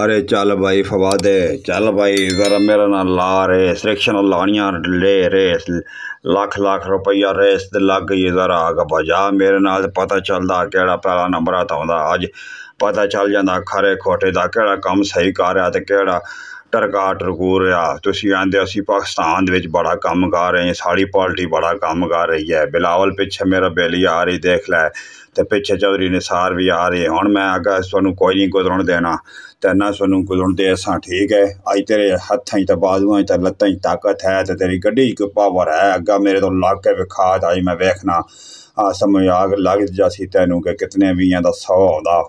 अरे चल भाई फवाद चल भाई ज़रा मेरे ना ला रेस सिलेक्शन लानिया ले रेस लख लख रुपया रेस ते लग गई ज़रा अग बजा मेरे नाल पता चलदा केड़ा पहला नंबर आता अज पता चल जांदा खरे खोटे दा केड़ा कम्म स्हेई कर रहा ते केड़ा ਟਰਕਾ ਟਰਕੂਰ ਰਿਹਾ ਤੁਸੀਂ ਆਂਦੇ ਅਸੀਂ ਪਾਕਿਸਤਾਨ ਦੇ ਵਿੱਚ ਬੜਾ ਕੰਮ ਕਰ ਰਹੇ ਹਾਂ ਸਾਡੀ ਪਾਰਟੀ ਬੜਾ ਕੰਮ ਕਰ ਰਹੀ ਹੈ ਬਿਲਾਵਲ ਪਿੱਛੇ ਮੇਰਾ ਬੇਲੀ ਆ ਰਹੀ ਦੇਖ ਲੈ ਤੇ ਪਿੱਛੇ ਚੌਧਰੀ ਨਿਸਾਰ ਵੀ ਆ ਰਹੇ ਹੁਣ ਮੈਂ ਆਗਾ ਤੁਹਾਨੂੰ ਕੋਈ ਨਹੀਂ ਗੁਜ਼ਰਨ ਦੇਣਾ ਤੇ ਨਾ ਤੁਹਾਨੂੰ ਗੁਜ਼ਰਨ ਦੇ ਅਸਾਂ ਠੀਕ ਹੈ ਅੱਜ ਤੇਰੇ ਹੱਥਾਂ 'ਚ ਤੇ ਬਾਜ਼ੂਆਂ 'ਚ ਤੇ ਲੱਤਾਂ 'ਚ ਤਾਕਤ ਹੈ ਤੇ ਤੇਰੀ ਗੱਡੀ 'ਚ ਪਾਵਰ ਹੈ ਅੱਗਾ ਮੇਰੇ ਤੋਂ ਲੱਗ ਕੇ ਵਿਖਾ ਅੱਜ ਮੈਂ ਵੇਖਣਾ ਆ ਸਮਝ ਆਗ ਲੱਗ ਜਾਸੀ ਤੈਨੂੰ ਕਿ ਕਿਤਨੇ ਵੀਆਂ ਦਾ 100 ਆਉਂਦਾ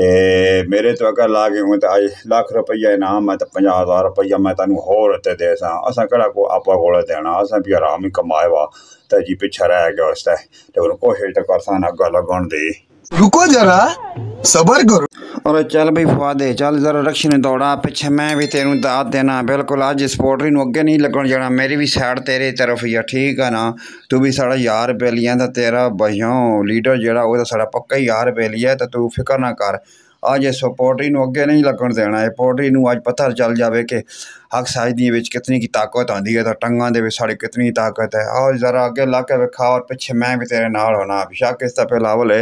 ਤੇ ਮੇਰੇ ਤੋਂ ਅਗਰ ਲਾ ਕੇ ਹੋਏ ਤਾਂ ਅੱਜ ਲੱਖ ਰੁਪਈਆ ਇਨਾਮ ਹੈ ਤਾਂ 50000 ਰੁਪਈਆ ਮੈਂ ਤੈਨੂੰ ਹੋਰ ਤੇ ਦੇ ਸਾਂ ਅਸਾਂ ਕਿਹੜਾ ਕੋ ਆਪਾ ਕੋਲ ਦੇਣਾ ਅਸਾਂ ਵੀ ਆਰਾਮ ਹੀ ਵਾ ਤਾਂ ਜੀ ਪਿੱਛਾ ਰਹਿ ਗਿਆ ਉਸ ਤੇ ਤੇ ਉਹਨੂੰ ਕੋਸ਼ਿਸ਼ ਕਰਸਾਂ ਨਾ ਗੱਲ ਲੱਗਣ ਦੇ ਰੁਕੋ ਜਰਾ ਸਬਰ ਕਰੋ और चल भाई फवादे चल जरा रक्ष ने दौड़ा पिछे मैं भी तेरू दाद देना बिल्कुल अज इस पोल्ट्री अगे नहीं लगन जाना मेरी भी सैड तेरी तरफ ही है ठीक है ना तू भी साढ़ा यार बेलिया तो तेरा बजो लीडर जरा पक्का ही यार है तो तू फिक्र ना कर आज इस पोल्ट्री अगे नहीं लगन देना है पोल्ट्री अच्छ पता चल जाए कि हक सजदी कितनी की ताकत आँदी है तो टंगा दे कितनी ताकत है आओ जरा अगे ला के वेखा और पिछे मैं भी तेरे नाल होना बेशक इस फैलावल है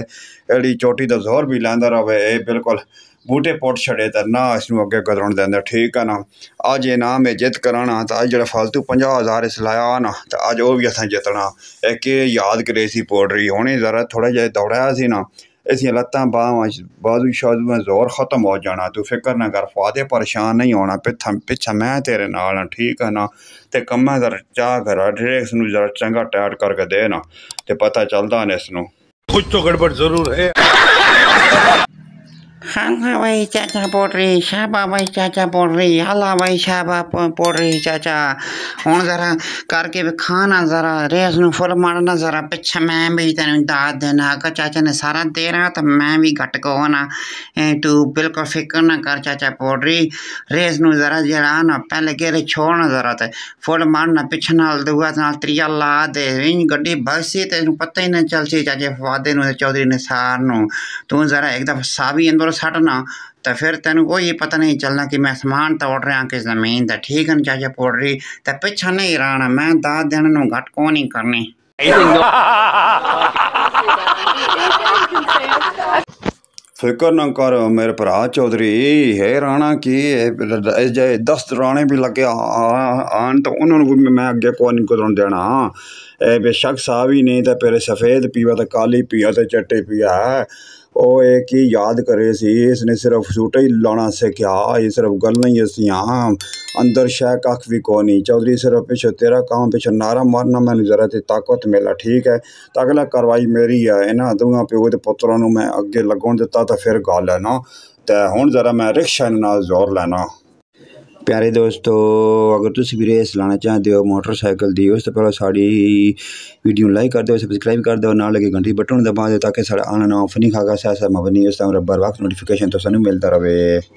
एडी चोटी तो जोर भी लेंदा रहा ये बिल्कुल बूटे पुट छड़े तो ना इसनों अगे गदरण देंदा ठीक है ना अज ये ना मैं जित करा तो अब जो फालतू पंजा हज़ार इस लाया ना तो अज वो भी असं जितना एक याद करे पोल्ट्री हमने जरा थोड़ा जहा दौड़ाया ना ऐसा लत्त बांह बाजू शाजू जोर खत्म हो जाना तू फिक्र ना कर फादे परेशान नहीं होना पिछा पिछा मैं तेरे ना ठीक है ना तो कम जरा चाह करा ड्रेस जरा चंगा टैट करके देना तो पता चलता ने इसनों कुछ तो गड़बड़ जरूर है Hanga wai caca potri, siapa wai चाचा हूँ चाचा ने घट को होना रेस ना पहले गेरे छोड़ना जरा फुल मारना पिछे नाल दूआ ला दे गड्डी पता ही नहीं चलसी चाचे फादे चौधरी ने सार तू जरा एक दफा अंदर ਛੱਡਣਾ ਤਾਂ ਫਿਰ ਤੈਨੂੰ ਕੋਈ ਪਤਾ ਨਹੀਂ ਚੱਲਣਾ ਕਿ ਮੈਂ ਸਮਾਨ ਤਾਂ ਰਿਹਾ ਕਿ ਜ਼ਮੀਨ ਦਾ ਠੀਕ ਹਨ ਚਾਚਾ ਪੋੜ ਰਹੀ ਤਾਂ ਪਿੱਛਾ ਨਹੀਂ ਰਹਿਣਾ ਮੈਂ ਦਾ ਦਿਨ ਨੂੰ ਘਟ ਕੋ ਨਹੀਂ फिक्र ना कर मेरे भरा चौधरी है राणा की दस राणे भी लगे आन तो उन्होंने भी मैं अगे को नहीं कुछ देना ए बेशक साहब ही नहीं तो फिर सफ़ेद पीवा तो काली पिया तो चट्टे पिया ਉਹ एक ਕੀ करे ਕਰੇ इसने सिर्फ सूट ही लाना से ਲਾਣਾ सिर्फ ਇਹ ਸਿਰਫ असिया अंदर शह कख भी को नहीं चौधरी सिर्फ पिछले तेरा काम पिछले नारा मारना मैंने जरा तो ताकत मिला ठीक है तो अगला कार्रवाई मेरी है इन्ह दूंगा प्यो के पुत्रों मैं अगे लगन दिता तो फिर गल है ना तो हूँ जरा मैं रिक्शा जोर लैना प्यारे दोस्तों अगर तुम भी रेस लाना चाहते हो मोटरसाइकिल की उस पर साड़ी वीडियो लाइक कर दो सब्सक्राइब कर दो ना लगे घंटी बटन दबा दो ताकि साढ़ा आना ना नहीं खागा सा मबनी उस रबर वक्त नोटिफिकेशन तो सू मिलता रहे